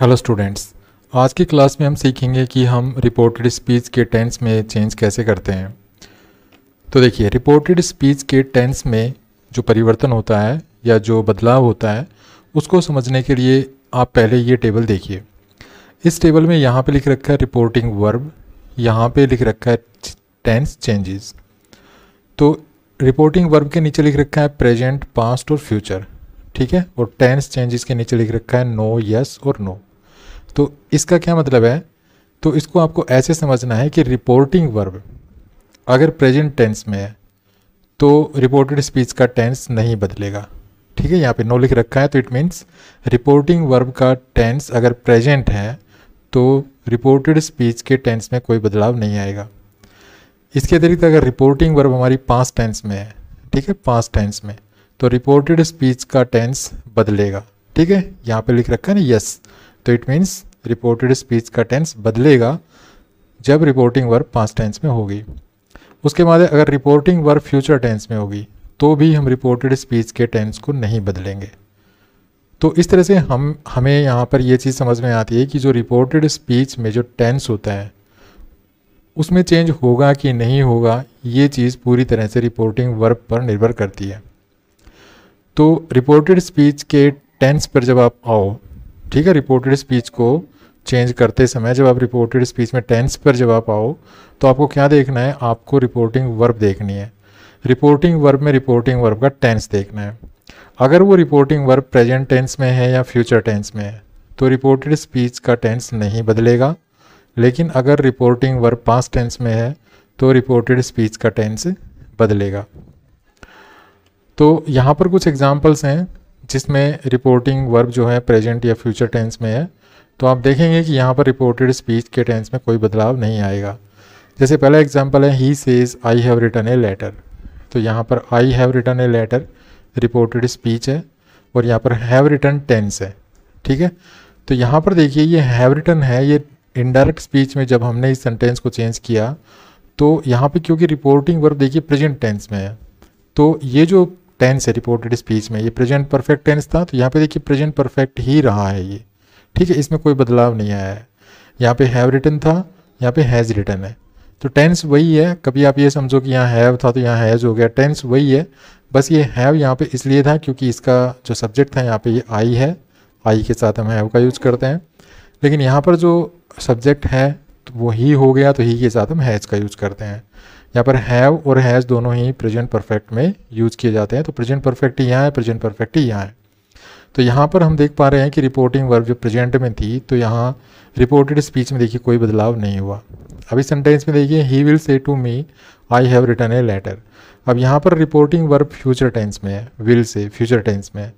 Hello students आज की class में हम सीखेंगे कि हम रिपोर्टेड स्पीच के टेंस में चेंज कैसे करते हैं तो देखिए रिपोर्टेड स्पीच के टेंस में जो परिवर्तन होता है या जो बदलाव होता है उसको समझने के लिए आप पहले ये टेबल देखिए इस टेबल में यहाँ पे लिख रखा है रिपोर्टिंग वर्ब यहाँ पे लिख रखा है टेंस चेंजेस तो रिपोर्टिंग वर्ब के नीचे लिख रखा है प्रेजेंट पास्ट और फ्यूचर ठीक है और टेंस चेंजेस के नीचे लिख रखा है नो यस और नो no. तो इसका क्या मतलब है तो इसको आपको ऐसे समझना है कि रिपोर्टिंग वर्ब अगर प्रेजेंट टेंस में है तो रिपोर्टेड स्पीच का टेंस नहीं बदलेगा ठीक है यहाँ पे नो लिख रखा है तो इट मीन्स रिपोर्टिंग वर्ब का टेंस अगर प्रेजेंट है तो रिपोर्टेड स्पीच के टेंस में कोई बदलाव नहीं आएगा इसके अतिरिक्त अगर रिपोर्टिंग वर्ब हमारी पास्ट टेंस में है ठीक है पास्ट टेंस में तो रिपोर्टेड स्पीच का टेंस बदलेगा ठीक है यहाँ पे लिख रखा है ना यस तो इट मीन्स रिपोर्टेड स्पीच का टेंस बदलेगा जब रिपोर्टिंग वर्ब पास्ट टेंस में होगी उसके बाद अगर रिपोर्टिंग वर्ब फ्यूचर टेंस में होगी तो भी हम रिपोर्टेड स्पीच के टेंस को नहीं बदलेंगे तो इस तरह से हम हमें यहाँ पर यह चीज़ समझ में आती है कि जो रिपोर्टेड स्पीच में जो टेंस होता है उसमें चेंज होगा कि नहीं होगा ये चीज़ पूरी तरह से रिपोर्टिंग वर्ब पर निर्भर करती है तो रिपोर्टेड स्पीच के टेंस पर जब आप आओ ठीक है रिपोर्टेड स्पीच को चेंज करते समय जब आप रिपोर्टेड स्पीच में टेंस पर जब आप आओ तो आपको क्या देखना है आपको रिपोर्टिंग वर्ब देखनी है रिपोर्टिंग वर्ब में रिपोर्टिंग वर्ब का टेंस देखना है अगर वो रिपोर्टिंग वर्ब प्रेजेंट टेंस में है या फ्यूचर टेंस में है तो रिपोर्टेड स्पीच का टेंस नहीं बदलेगा लेकिन अगर रिपोर्टिंग वर्ब पास टेंस में है तो रिपोर्टेड स्पीच का टेंस बदलेगा तो यहाँ पर कुछ एग्जाम्पल्स हैं जिसमें रिपोर्टिंग वर्ब जो है प्रेजेंट या फ्यूचर टेंस में है तो आप देखेंगे कि यहाँ पर रिपोर्टेड स्पीच के टेंस में कोई बदलाव नहीं आएगा जैसे पहला एग्जाम्पल है he says I have return a letter तो यहाँ पर I have return a letter reported speech है और यहाँ पर हैव रिटर्न टेंस है ठीक है तो यहाँ पर देखिए ये हैव रिटर्न है ये इनडायरेक्ट स्पीच में जब हमने इस सेंटेंस को चेंज किया तो यहाँ पे क्योंकि रिपोर्टिंग वर्ब देखिए प्रेजेंट टेंस में है तो ये जो टेंस है रिपोर्टेड स्पीच में ये प्रेजेंट परफेक्ट टेंस था तो यहाँ पे देखिए प्रेजेंट परफेक्ट ही रहा है ये ठीक है इसमें कोई बदलाव नहीं आया है यहाँ पे हैव रिटर्न था यहाँ पे हैज़ रिटर्न है तो टेंस वही है कभी आप ये समझो कि यहाँ हैव था तो यहाँ हैज़ हो गया टेंस वही है बस ये हैव यहाँ पे इसलिए था क्योंकि इसका जो सब्जेक्ट था यहाँ पे ये आई है आई के साथ हम हैव का यूज़ करते हैं लेकिन यहाँ पर जो सब्जेक्ट है तो वो ही हो गया तो ही के साथ हम हैज़ का यूज़ करते हैं यहाँ पर हैव और हैज़ दोनों ही प्रेजेंट परफेक्ट में यूज़ किए जाते हैं तो प्रेजेंट परफेक्ट यहाँ है प्रेजेंट परफेक्ट यहाँ है तो यहाँ पर हम देख पा रहे हैं कि रिपोर्टिंग वर्ब जो प्रेजेंट में थी तो यहाँ रिपोर्टेड स्पीच में देखिए कोई बदलाव नहीं हुआ अभी सेंटेंस में देखिए he will say to me I have return a letter अब यहाँ पर रिपोर्टिंग वर्ब फ्यूचर टेंस में है विल से फ्यूचर टेंस में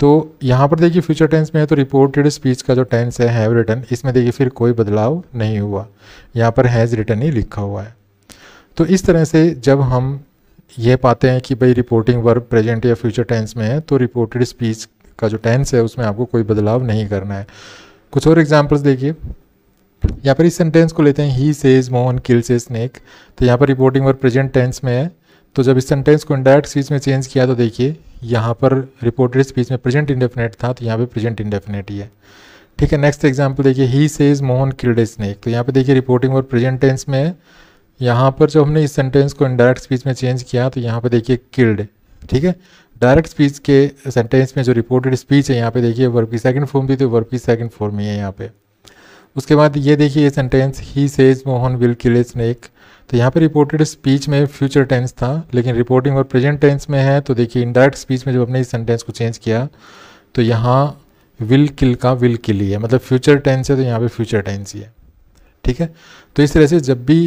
तो यहाँ पर देखिए फ्यूचर टेंस में है तो रिपोर्टेड स्पीच का जो टेंस है हैव रिटर्न इसमें देखिए फिर कोई बदलाव नहीं हुआ यहाँ पर हैज़ रिटर्न ही लिखा हुआ है तो इस तरह से जब हम ये पाते हैं कि भाई रिपोर्टिंग वर्ब प्रेजेंट या फ्यूचर टेंस में है तो रिपोर्टेड स्पीच का जो टेंस है उसमें आपको कोई बदलाव नहीं करना है कुछ और एग्जाम्पल्स देखिए यहाँ पर इस सेंटेंस को लेते हैं ही सेज मोहन किल से स्नेक तो यहाँ पर रिपोर्टिंग वर्ब प्रेजेंट टेंस में है तो जब इस सेंटेंस को इंडायरेक्ट स्पीच में चेंज किया तो देखिए यहाँ पर रिपोर्टेड स्पीच में प्रेजेंट इंडेफिनेट था तो यहाँ पर प्रेजेंट इंडेफिनेट ही है ठीक है नेक्स्ट एग्जाम्पल देखिए he says Mohan killed snake तो यहाँ पर देखिए रिपोर्टिंग वर्ब प्रेजेंट टेंस में है यहाँ पर जो हमने इस सेंटेंस को इनडायरेक्ट स्पीच में चेंज किया तो यहाँ पर देखिए किल्ड ठीक है डायरेक्ट स्पीच के सेंटेंस में जो रिपोर्टेड स्पीच है यहाँ पे देखिए वर्ब की सेकंड फॉर्म थी तो वर्ब की सेकंड फॉर्म ही है यहाँ पे उसके बाद ये देखिए ये sentence he says Mohan will kill snake तो यहाँ पे रिपोर्टेड स्पीच में फ्यूचर टेंस था लेकिन रिपोर्टिंग और प्रेजेंट टेंस में है तो देखिए इनडायरेक्ट स्पीच में जब हमने इस सेंटेंस को चेंज किया तो यहाँ विल किल का विल किल ही है मतलब फ्यूचर टेंस है तो यहाँ पे फ्यूचर टेंस ही है ठीक है तो इस तरह से जब भी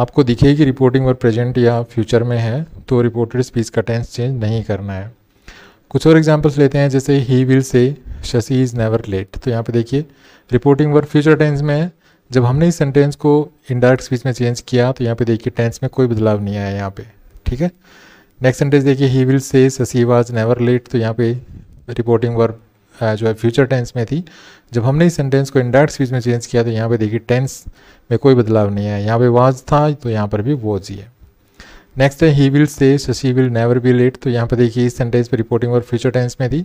आपको दिखेगी रिपोर्टिंग और प्रेजेंट या फ्यूचर में है तो रिपोर्टेड स्पीच का टेंस चेंज नहीं करना है कुछ और एग्जाम्पल्स लेते हैं जैसे ही will say Shashi is never late तो यहाँ पे देखिए रिपोर्टिंग वर्क फ्यूचर टेंस में है जब हमने इस सेंटेंस को इनडायरेक्ट स्पीच में चेंज किया तो यहाँ पे देखिए टेंस में कोई बदलाव नहीं आया यहाँ पे ठीक है नेक्स्ट सेंटेंस देखिए he will say Shashi was never late तो यहाँ पे रिपोर्टिंग वर्क जो है फ्यूचर टेंस में थी जब हमने इस सेंटेंस को इंडायरेक्ट स्पीच में चेंज किया तो यहाँ पे देखिए टेंस में कोई बदलाव नहीं है यहाँ पे वाज था तो यहाँ पर भी वॉज ही है नेक्स्ट है he will say Shashi will never be late तो यहाँ पर देखिए इस सेंटेंस पर रिपोर्टिंग और फ्यूचर टेंस में थी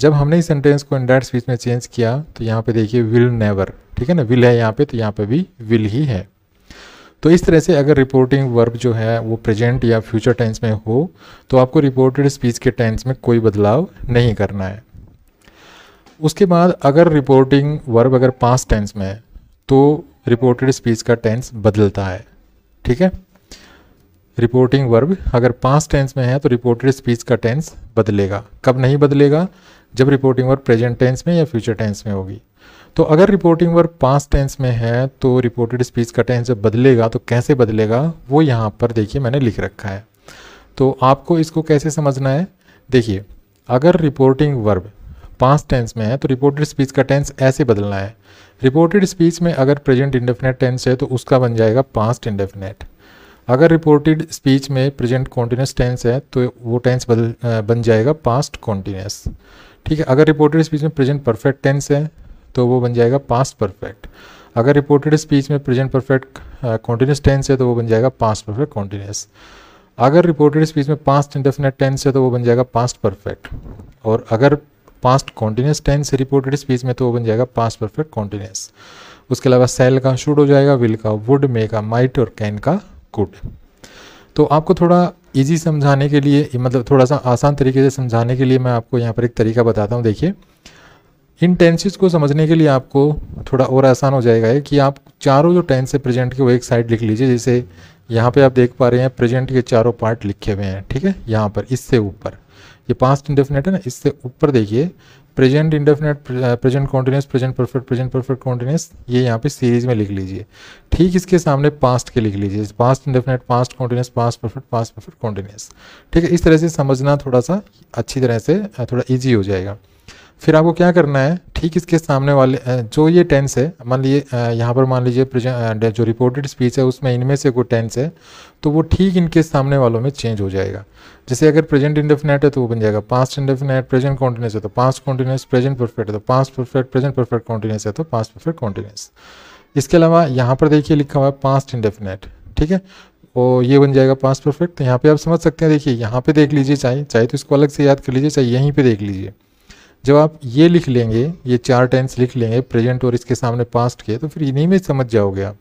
जब हमने इस सेंटेंस को इंडायरेक्ट स्पीच में चेंज किया तो यहाँ पर देखिए विल नेवर ठीक है ना विल है यहाँ पर तो यहाँ पर भी विल ही है तो इस तरह से अगर रिपोर्टिंग वर्ब जो है वो प्रेजेंट या फ्यूचर टेंस में हो तो आपको रिपोर्टेड स्पीच के टेंस में कोई बदलाव नहीं करना है उसके बाद अगर रिपोर्टिंग वर्ब अगर पास टेंस में है तो रिपोर्टेड स्पीच का टेंस बदलता है ठीक है रिपोर्टिंग वर्ब अगर पास टेंस में है तो रिपोर्टेड स्पीच का टेंस बदलेगा कब नहीं बदलेगा जब रिपोर्टिंग वर्ब प्रेजेंट टेंस में या फ्यूचर टेंस में होगी तो अगर रिपोर्टिंग वर्ब पास टेंस में है तो रिपोर्टेड स्पीच का टेंस जब बदलेगा तो कैसे बदलेगा वो यहाँ पर देखिए मैंने लिख रखा है तो आपको इसको कैसे समझना है देखिए अगर रिपोर्टिंग वर्ब पांच टेंस में है तो रिपोर्टेड स्पीच का टेंस ऐसे बदलना है रिपोर्टेड स्पीच में अगर प्रेजेंट इंडेफिनेट टेंस है तो उसका बन जाएगा पास्ट इंडेफिनेट अगर रिपोर्टेड स्पीच में प्रेजेंट कॉन्टीन्यूस टेंस है तो वो टेंस बदल बन जाएगा पास्ट कॉन्टीन्यूस ठीक है अगर रिपोर्टेड स्पीच में प्रेजेंट परफेक्ट टेंस है तो वो बन जाएगा पास्ट परफेक्ट अगर रिपोर्टेड स्पीच में प्रेजेंट परफेक्ट कॉन्टीन्यूस टेंस है तो वो बन जाएगा पास्ट परफेक्ट कॉन्टीन्यूस अगर रिपोर्टेड स्पीच में पास्ट इंडेफिनेट टेंस है तो वो बन जाएगा पास्ट परफेक्ट और अगर पास्ट कॉन्टीन्यूस टेंस से रिपोर्टेड स्पीच में तो वो बन जाएगा पास्ट परफेक्ट कॉन्टीन्यूस उसके अलावा सेल का शुड हो जाएगा विल का वुड मे का माइट और कैन का कुड तो आपको थोड़ा इजी समझाने के लिए मतलब थोड़ा सा आसान तरीके से समझाने के लिए मैं आपको यहाँ पर एक तरीका बताता हूँ देखिए इन टेंसेज को समझने के लिए आपको थोड़ा और आसान हो जाएगा कि आप चारों जो टेंस है प्रेजेंट के वो एक साइड लिख लीजिए जैसे यहाँ पे आप देख पा रहे हैं प्रेजेंट के चारों पार्ट लिखे हुए हैं ठीक है यहाँ पर इससे ऊपर ये पास्ट इंडेफिनेट है ना इससे ऊपर देखिए present indefinite present continuous present perfect present perfect continuous ये यहाँ पे सीरीज में लिख लीजिए ठीक इसके सामने पास्ट के लिख लीजिए past indefinite past continuous past perfect past perfect continuous ठीक है इस तरह से समझना थोड़ा सा अच्छी तरह से थोड़ा ईजी हो जाएगा फिर आपको क्या करना है ठीक इसके सामने वाले जो ये टेंस है मान लीजिए यहाँ पर मान लीजिए जो रिपोर्टेड स्पीच है उसमें इनमें से कोई टेंस है तो वो ठीक इनके सामने वालों में चेंज हो जाएगा जैसे अगर प्रेजेंट इंडेफिनेट है तो वो बन जाएगा पास्ट इंडेफिनेट प्रेजेंट कॉन्टीन्यूस है तो पास्ट कॉन्टीन्यूस प्रेजेंट परफेक्ट है तो past perfect present perfect continuous है तो पास्ट परफेक्ट कॉन्टीन्यूस इसके अलावा यहाँ पर देखिए लिखा हुआ है पास्ट इंडेफिनेट ठीक है वो ये बन जाएगा पास्ट परफेक्ट तो यहाँ पर आप समझ सकते हैं देखिए यहाँ पर देख लीजिए चाहे चाहे तो इसको अलग से याद कर लीजिए चाहे यहीं पर देख लीजिए जब आप ये लिख लेंगे ये चार टेंस लिख लेंगे प्रेजेंट और इसके सामने पास्ट के तो फिर इन्हीं में समझ जाओगे आप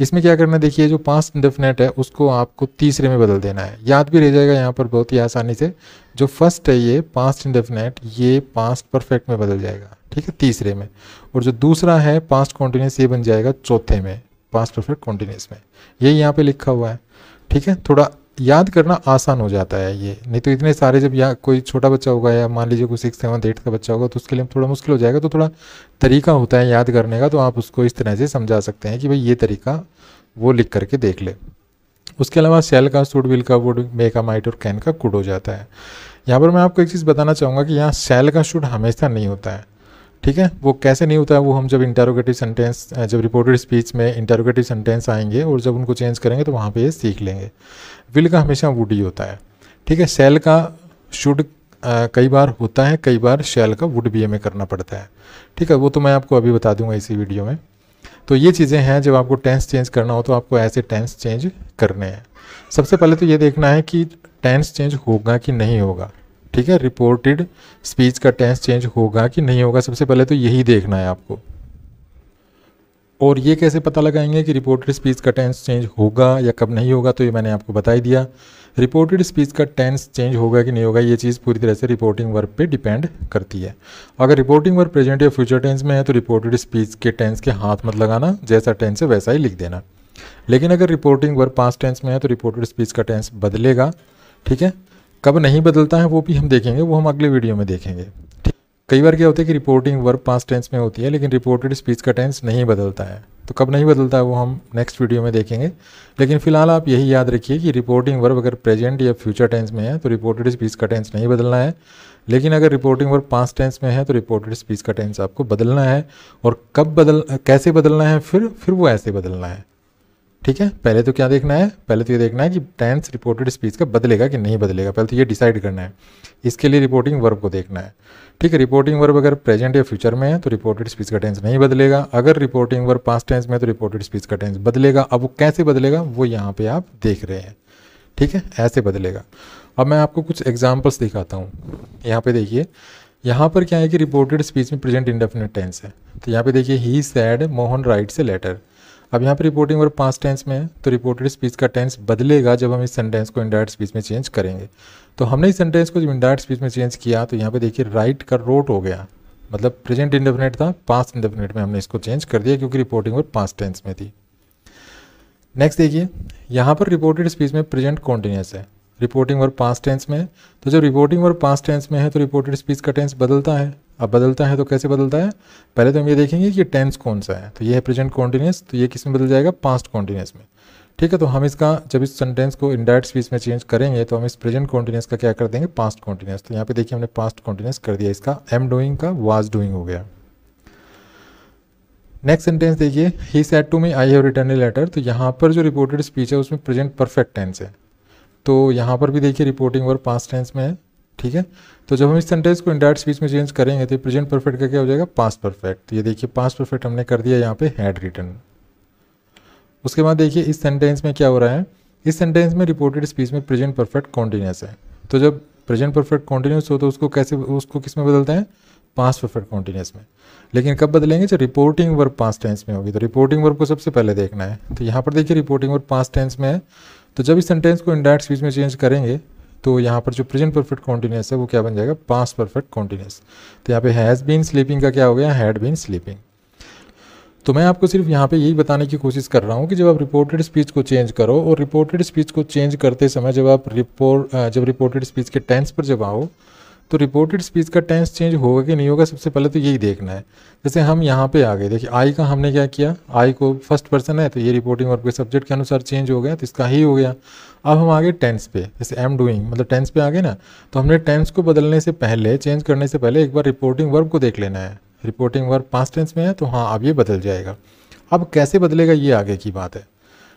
इसमें क्या करना देखिए जो पास्ट इंडेफिनेट है उसको आपको तीसरे में बदल देना है याद भी रह जाएगा यहाँ पर बहुत ही आसानी से जो फर्स्ट है ये पास्ट इंडेफिनेट ये पास्ट परफेक्ट में बदल जाएगा ठीक है तीसरे में और जो दूसरा है पास्ट कॉन्टीन्यूस ये बन जाएगा चौथे में पास्ट परफेक्ट कॉन्टीन्यूस में ये यहाँ पर लिखा हुआ है ठीक है थोड़ा याद करना आसान हो जाता है ये नहीं तो इतने सारे जब या कोई छोटा बच्चा होगा या मान लीजिए कोई सिक्स सेवन एट्थ का बच्चा होगा तो उसके लिए थोड़ा मुश्किल हो जाएगा तो थोड़ा तरीका होता है याद करने का तो आप उसको इस तरह से समझा सकते हैं कि भाई ये तरीका वो लिख करके देख ले उसके अलावा सेल का सूट विल का वुड का माइट और कैन का कुड हो जाता है यहाँ पर मैं आपको एक चीज़ बताना चाहूँगा कि यहाँ सेल का शूट हमेशा नहीं होता है ठीक है वो कैसे नहीं होता है वो हम जब इंटेरोगेटिव सेंटेंस जब रिपोर्टेड स्पीच में इंटेरोगेटिव सेंटेंस आएंगे और जब उनको चेंज करेंगे तो वहाँ पे ये सीख लेंगे विल का हमेशा वुड ही होता है ठीक है सेल का शुड कई बार होता है कई बार शेल का वुड भी हमें करना पड़ता है ठीक है वो तो मैं आपको अभी बता दूंगा इसी वीडियो में तो ये चीज़ें हैं जब आपको टेंस चेंज करना हो तो आपको ऐसे टेंस चेंज करने हैं सबसे पहले तो ये देखना है कि टेंस चेंज होगा कि नहीं होगा ठीक है रिपोर्टेड स्पीच का टेंस चेंज होगा कि नहीं होगा सबसे पहले तो यही देखना है आपको और ये कैसे पता लगाएंगे कि रिपोर्टेड स्पीच का टेंस चेंज होगा या कब नहीं होगा तो ये मैंने आपको बता ही दिया रिपोर्टेड स्पीच का टेंस चेंज होगा कि नहीं होगा ये चीज़ पूरी तरह से रिपोर्टिंग वर्क पे डिपेंड करती है अगर रिपोर्टिंग वर्क प्रेजेंट या फ्यूचर टेंस में है तो रिपोर्टेड स्पीच के टेंस के हाथ मत लगाना जैसा टेंस है वैसा ही लिख देना लेकिन अगर रिपोर्टिंग वर्क पास्ट टेंस में है तो रिपोर्टेड स्पीच का टेंस बदलेगा ठीक है कब नहीं बदलता है वो भी हम देखेंगे वो हम अगले वीडियो में देखेंगे कई बार क्या होता है कि रिपोर्टिंग वर्ब पास टेंस में होती है लेकिन रिपोर्टेड स्पीच का टेंस नहीं बदलता है तो कब नहीं बदलता है वो हम नेक्स्ट वीडियो में देखेंगे लेकिन फिलहाल आप यही याद रखिए कि रिपोर्टिंग वर्ब अगर प्रेजेंट या फ्यूचर टेंस में है तो रिपोर्टेड स्पीच का टेंस नहीं बदलना है लेकिन अगर रिपोर्टिंग वर्ब पास टेंस में है तो रिपोर्टेड स्पीच का टेंस आपको बदलना है और कब बदल कैसे बदलना है फिर फिर वो ऐसे बदलना है ठीक है पहले तो क्या देखना है पहले तो ये देखना है कि टेंस रिपोर्टेड स्पीच का बदलेगा कि नहीं बदलेगा पहले तो ये डिसाइड करना है इसके लिए रिपोर्टिंग वर्ब को देखना है ठीक है रिपोर्टिंग वर्ब अगर प्रेजेंट या फ्यूचर में है तो रिपोर्टेड स्पीच का टेंस नहीं बदलेगा अगर रिपोर्टिंग वर्ब पास टेंस में तो रिपोर्टेड स्पीच का टेंस बदलेगा अब वो कैसे बदलेगा वो यहाँ पर आप देख रहे हैं ठीक है ऐसे बदलेगा अब मैं आपको कुछ एग्जाम्पल्स दिखाता हूँ यहाँ पर देखिए यहाँ पर क्या है कि रिपोर्टेड स्पीच में प्रेजेंट इंडेफिनेट टेंस है तो यहाँ पे देखिए ही सैड मोहन राइट से लेटर अब यहाँ पर रिपोर्टिंग वर्ब पांच टेंस में है तो रिपोर्टेड स्पीच का टेंस बदलेगा जब हम इस सेंटेंस को इंडायरेक्ट स्पीच में चेंज करेंगे तो हमने इस सेंटेंस को जब इंडायरेक्ट स्पीच में चेंज किया तो यहाँ पे देखिए राइट का रोट हो गया मतलब प्रेजेंट इंडेफिनेट था पास इंडेफिनेट में हमने इसको चेंज कर दिया क्योंकि रिपोर्टिंग वर्ब पास टेंस में थी नेक्स्ट देखिए यहाँ पर रिपोर्टेड स्पीच में प्रेजेंट कॉन्टीन्यूस है रिपोर्टिंग वर्ब पास टेंस में है तो जब रिपोर्टिंग वर्ब पास टेंस में है तो रिपोर्टेड स्पीच का टेंस बदलता है अब बदलता है तो कैसे बदलता है पहले तो हम ये देखेंगे कि टेंस कौन सा है तो ये है प्रेजेंट कॉन्टीन्यूस तो ये किस में बदल जाएगा पास्ट कॉन्टीन्यूस में ठीक है तो हम इसका जब इस सेंटेंस को इंडायरेक्ट स्पीच में चेंज करेंगे तो हम इस प्रेजेंट कॉन्टीन्यूस का क्या कर देंगे पास्ट कॉन्टीन्यूस तो यहाँ पे देखिए हमने पास्ट कॉन्टीन्यूस कर दिया इसका एम डूइंग का वाज डूइंग हो गया नेक्स्ट सेंटेंस देखिए he said to me I have return a letter तो यहाँ पर जो रिपोर्टेड स्पीच है उसमें प्रेजेंट परफेक्ट टेंस है तो यहाँ पर भी देखिए रिपोर्टिंग वर्ब पास्ट टेंस में है ठीक है तो जब हम इस सेंटेंस को इंडायरेक्ट स्पीच में चेंज करेंगे तो प्रेजेंट परफेक्ट का क्या हो जाएगा पास परफेक्ट तो ये देखिए पास परफेक्ट हमने कर दिया यहाँ पे हैड रिटर्न उसके बाद देखिए इस सेंटेंस में क्या हो रहा है इस सेंटेंस में रिपोर्टेड स्पीच में प्रेजेंट परफेक्ट कॉन्टीन्यूस है तो जब प्रेजेंट परफेक्ट कॉन्टीन्यूस हो तो उसको कैसे उसको किस में बदलते हैं पास परफेक्ट कॉन्टीन्यूस में लेकिन कब बदलेंगे जब रिपोर्टिंग वर्ब पास टेंस में होगी तो रिपोर्टिंग वर्ब को सबसे पहले देखना है तो यहाँ पर देखिए रिपोर्टिंग वर्ब पास टेंस में है तो जब इस सेंटेंस को इंडायरेक्ट स्पीच में चेंज करेंगे तो यहाँ पर जो प्रेजेंट परफेक्ट कॉन्टीन्यूस है वो क्या बन जाएगा पास परफेक्ट कॉन्टीन्यूस तो यहाँ पे हैज़ बीन स्लीपिंग का क्या हो गया हैड बीन स्लीपिंग तो मैं आपको सिर्फ यहाँ पे यही बताने की कोशिश कर रहा हूँ कि जब आप रिपोर्टेड स्पीच को चेंज करो और रिपोर्टेड स्पीच को चेंज करते समय जब आप रिपोर्ट जब रिपोर्टेड स्पीच के टेंस पर जब आओ तो रिपोर्टेड स्पीच का टेंस चेंज होगा कि नहीं होगा सबसे पहले तो यही देखना है जैसे हम यहाँ पे आ गए देखिए आई का हमने क्या किया आई को फर्स्ट पर्सन है तो ये रिपोर्टिंग और सब्जेक्ट के अनुसार चेंज हो गया तो इसका ही हो गया अब हम आगे टेंस पे जैसे एम डूइंग मतलब टेंस पे आ गए ना तो हमने टेंस को बदलने से पहले चेंज करने से पहले एक बार रिपोर्टिंग वर्ब को देख लेना है रिपोर्टिंग वर्ब पाँच टेंस में है तो हाँ अब ये बदल जाएगा अब कैसे बदलेगा ये आगे की बात है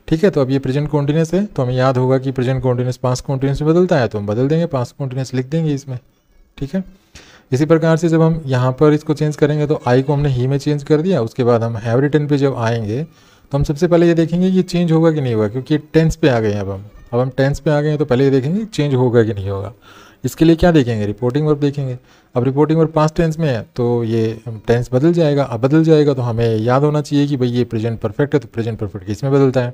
ठीक है तो अब ये प्रेजेंट कॉन्टीन्यूस है तो हमें याद होगा कि प्रेजेंट कॉन्टीन्यूस पास कॉन्टीन्यूस में बदलता है तो हम बदल देंगे पास कॉन्टीन्यूस लिख देंगे इसमें ठीक है इसी प्रकार से जब हम यहाँ पर इसको चेंज करेंगे तो आई को हमने ही में चेंज कर दिया उसके बाद हम हैव रिटर्न पे जब आएंगे तो हम सबसे पहले ये देखेंगे कि चेंज होगा कि नहीं होगा क्योंकि टेंस पे आ गए हैं अब हम अब हम टेंस पे आ गए हैं तो पहले ये देखेंगे चेंज होगा कि नहीं होगा इसके लिए क्या देखेंगे रिपोर्टिंग वर्ब देखेंगे अब रिपोर्टिंग वर्ब पास्ट टेंस में है तो ये टेंस बदल जाएगा अब बदल जाएगा तो हमें याद होना चाहिए कि भाई ये प्रेजेंट परफेक्ट है तो प्रेजेंट परफेक्ट किस में बदलता है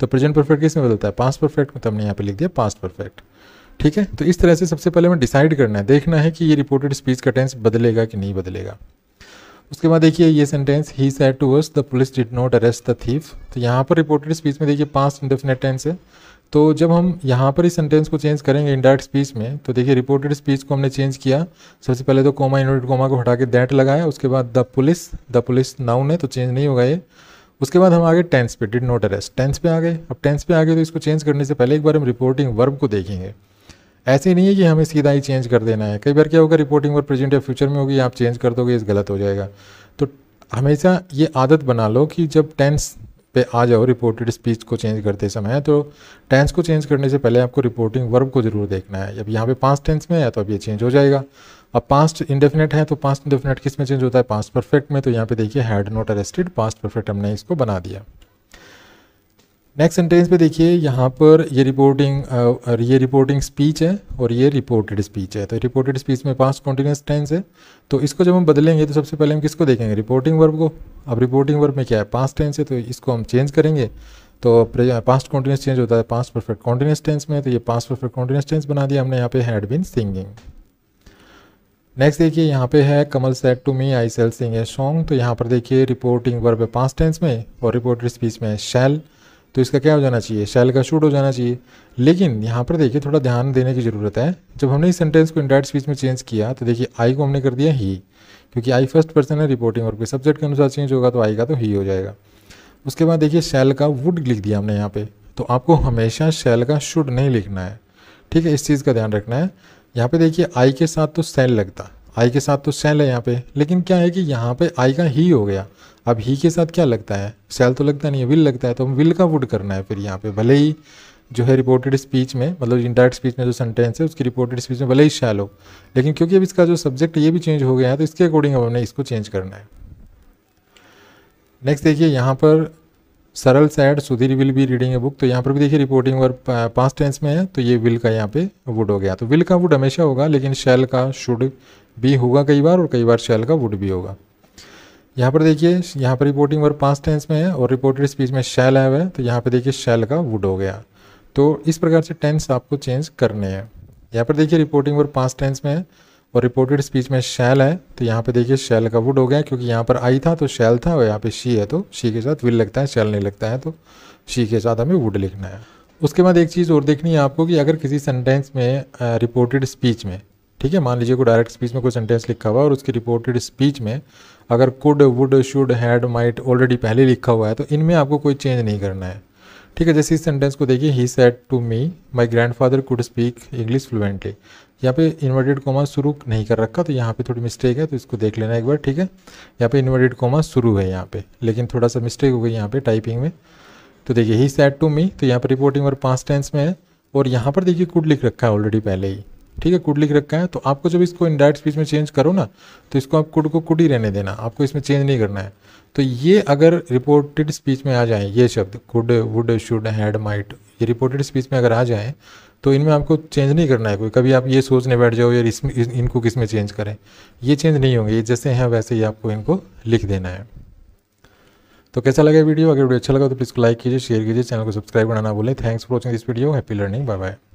तो प्रेजेंट परफेक्ट किस में बदलता है पास्ट परफेक्ट में तो हमने यहाँ पे लिख दिया पास्ट परफेक्ट ठीक है तो इस तरह से सबसे पहले हमें डिसाइड करना है देखना है कि ये रिपोर्टेड स्पीच का टेंस बदलेगा कि नहीं बदलेगा उसके बाद देखिए ये सेंटेंस ही सैड टू वर्स the police did not arrest the thief तो यहाँ पर रिपोर्टेड स्पीच में देखिए पांच इंडेफिनेट टेंस है तो जब हम यहाँ पर इस सेंटेंस को चेंज करेंगे इंडायरेक्ट स्पीच में तो देखिए रिपोर्टेड स्पीच को हमने चेंज किया सबसे पहले तो कोमा इनोडेड कोमा को हटा के दैट लगाया उसके बाद the police the police noun है तो चेंज नहीं होगा ये उसके बाद हम आगे टेंस पे डिड नॉट अरेस्ट टेंस पे आ गए अब टेंस पे आ गए तो इसको चेंज करने से पहले एक बार हम रिपोर्टिंग वर्ब को देखेंगे ऐसे नहीं है कि हमें सीधा ही चेंज कर देना है कई बार क्या होगा रिपोर्टिंग और प्रेजेंट या फ्यूचर में होगी आप चेंज कर दोगे इस गलत हो जाएगा तो हमेशा ये आदत बना लो कि जब टेंस पे आ जाओ रिपोर्टेड स्पीच को चेंज करते समय तो टेंस को चेंज करने से पहले आपको रिपोर्टिंग वर्ब को ज़रूर देखना है अब यहाँ पे पास्ट टेंस में है तो अब ये चेंज हो जाएगा अब पास्ट इंडेफिनेट है तो पास्ट इंडेफिनेट किस में चेंज होता है पास्ट परफेक्ट में तो यहाँ पे देखिए had not arrested past perfect हमने इसको बना दिया नेक्स्ट सेंटेंस पे देखिए यहाँ पर ये रिपोर्टिंग ये रिपोर्टिंग स्पीच है और ये रिपोर्टेड स्पीच है तो रिपोर्टेड स्पीच में पास कॉन्टीन्यूस टेंस है तो इसको जब हम बदलेंगे तो सबसे पहले हम किसको देखेंगे रिपोर्टिंग वर्ब को अब रिपोर्टिंग वर्ब में क्या है पास टेंस है तो इसको हम चेंज करेंगे तो पास्ट कॉन्टीन्यूस चेंज होता है पास्ट परफेक्ट कॉन्टीन्यूस टेंस में तो ये पास परफेक्ट कॉन्टीन्यूस टेंस बना दिया हमने यहाँ पे हैड बिन सिंगिंग नेक्स्ट देखिए यहाँ पे है Kamal said to me I shall sing a song तो यहाँ पर देखिए रिपोर्टिंग वर्ब है पास्ट टेंस में और रिपोर्टेड स्पीच में शैल तो इसका क्या हो जाना चाहिए शैल का शूट हो जाना चाहिए लेकिन यहाँ पर देखिए थोड़ा ध्यान देने की ज़रूरत है जब हमने इस सेंटेंस को इंडायरेक्ट स्पीच में चेंज किया तो देखिए आई को हमने कर दिया ही क्योंकि आई फर्स्ट पर्सन है रिपोर्टिंग और सब्जेक्ट के अनुसार चेंज होगा तो आई का तो ही हो जाएगा उसके बाद देखिए शैल का वुड लिख दिया हमने यहाँ पर तो आपको हमेशा शैल का शुड नहीं लिखना है ठीक है इस चीज़ का ध्यान रखना है यहाँ पर देखिए आई के साथ तो सेल लगता आई के साथ तो सेल है यहाँ पे लेकिन क्या है कि यहाँ पे आई का ही हो गया अब ही के साथ क्या लगता है सेल तो लगता नहीं है विल लगता है तो हम विल का वुड करना है फिर यहाँ पे भले ही जो है रिपोर्टेड स्पीच में मतलब इंडायरेक्ट स्पीच में जो सेंटेंस है उसकी रिपोर्टेड स्पीच में भले ही शैल हो लेकिन क्योंकि अब इसका जो सब्जेक्ट ये भी चेंज हो गया है तो इसके अकॉर्डिंग अब हमने इसको चेंज करना है नेक्स्ट देखिए यहाँ पर Saral said Sudhir will be reading a book तो यहाँ पर भी देखिए रिपोर्टिंग और पास्ट टेंस में है तो ये विल का यहाँ पे वुड हो गया तो विल का वुड हमेशा होगा लेकिन शैल का शुड बी होगा कई बार और कई बार शैल का वुड भी होगा यहाँ पर देखिए यहाँ पर रिपोर्टिंग वर्ब पांच टेंस में है और रिपोर्टेड स्पीच में शैल है वह तो यहाँ पर देखिए शैल का वुड हो गया तो इस प्रकार से टेंस आपको चेंज करने हैं यहाँ पर देखिए रिपोर्टिंग वर्ब पांच टेंस में है और रिपोर्टेड स्पीच में शैल है तो यहाँ पर देखिए शैल का वुड हो गया क्योंकि यहाँ पर आई था तो शैल था और यहाँ पर शी है तो शी के साथ विल लगता है शैल नहीं लगता है तो शी के साथ हमें वुड लिखना है उसके बाद एक चीज़ और देखनी है आपको कि अगर किसी सेंटेंस में रिपोर्टेड स्पीच में ठीक है मान लीजिए कोई डायरेक्ट स्पीच में कोई सेंटेंस लिखा हुआ है और उसकी रिपोर्टेड स्पीच में अगर could would should had might already पहले लिखा हुआ है तो इनमें आपको कोई चेंज नहीं करना है ठीक है जैसे इस सेंटेंस को देखिए he said to me my grandfather could speak English fluently यहाँ पे इन्वर्टेड कॉमा शुरू नहीं कर रखा तो यहाँ पे थोड़ी मिस्टेक है तो इसको देख लेना एक बार ठीक है यहाँ पे इन्वर्टेड कॉमा शुरू है यहाँ पे लेकिन थोड़ा सा मिस्टेक हो गई यहाँ पे टाइपिंग में तो देखिए ही सेट टू मी तो यहाँ पर रिपोर्टिंग और पांच टेंस में है और यहाँ पर देखिए कुड लिख रखा है ऑलरेडी पहले ही ठीक है कुड लिख रखा है तो आपको जब इसको इंडायरेक्ट स्पीच में चेंज करो ना तो इसको आप कुड को कुड ही रहने देना आपको इसमें चेंज नहीं करना है तो ये अगर रिपोर्टेड स्पीच में आ जाए ये शब्द could would should had might ये रिपोर्टेड स्पीच में अगर आ जाए तो इनमें आपको चेंज नहीं करना है कोई कभी आप ये सोचने बैठ जाओ यार इसमें इस, इनको किस में चेंज करें ये चेंज नहीं होंगे ये जैसे हैं वैसे ही आपको इनको लिख देना है तो कैसा लगा वीडियो अगर वीडियो अच्छा लगा तो प्लीज़ को लाइक कीजिए शेयर कीजिए चैनल को सब्सक्राइब करना ना बोले thanks for watching this video happy learning bye bye